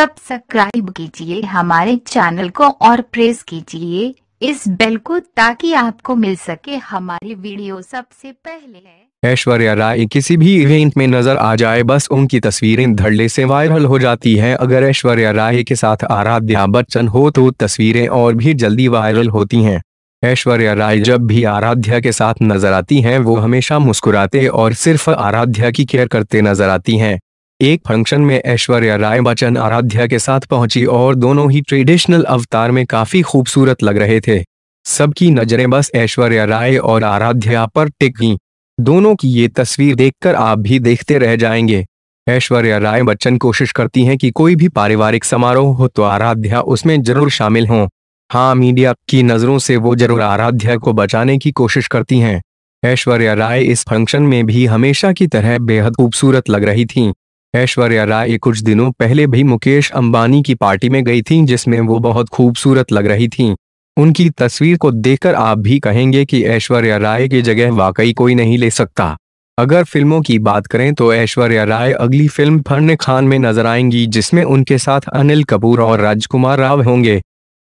Subscribe कीजिए हमारे channel को और प्रेस कीजिए इस बेल को ताकि आपको मिल सके हमारी वीडियो सबसे पहले ऐश्वर्या राय किसी भी इवेंट में नजर आ जाए बस उनकी तस्वीरें धड़ले से वायरल हो जाती हैं अगर ऐश्वर्या राय के साथ आराध्या बच्चन हो तो तस्वीरें और भी जल्दी वायरल होती हैं ऐश्वर्या राय जब भी आराध्या के साथ नजर आती हैं वो हमेशा मुस्कुराते और सिर्फ आराध्या की केयर करते नजर आती हैं एक फंक्शन में ऐश्वर्या राय बच्चन आराध्या के साथ पहुंची और दोनों ही ट्रेडिशनल अवतार में काफी खूबसूरत लग रहे थे सबकी नजरें बस ऐश्वर्या राय और आराध्या पर टिक गईं दोनों की ये तस्वीर देखकर आप भी देखते रह जाएंगे ऐश्वर्या राय बच्चन कोशिश करती हैं कि कोई भी पारिवारिक समारोह हो तो आराध्या उसमें जरूर शामिल हों हाँ मीडिया की नज़रों से वो जरूर आराध्या को बचाने की कोशिश करती हैं ऐश्वर्या राय इस फंक्शन में भी हमेशा की तरह बेहद खूबसूरत लग रही थीं ऐश्वर्या राय कुछ दिनों पहले भी मुकेश अंबानी की पार्टी में गई थीं जिसमें वो बहुत खूबसूरत लग रही थीं। उनकी तस्वीर को देखकर आप भी कहेंगे कि ऐश्वर्या राय की जगह वाकई कोई नहीं ले सकता अगर फिल्मों की बात करें तो ऐश्वर्या राय अगली फिल्म फन खान में नजर आएंगी जिसमें उनके साथ अनिल कपूर और राजकुमार राव होंगे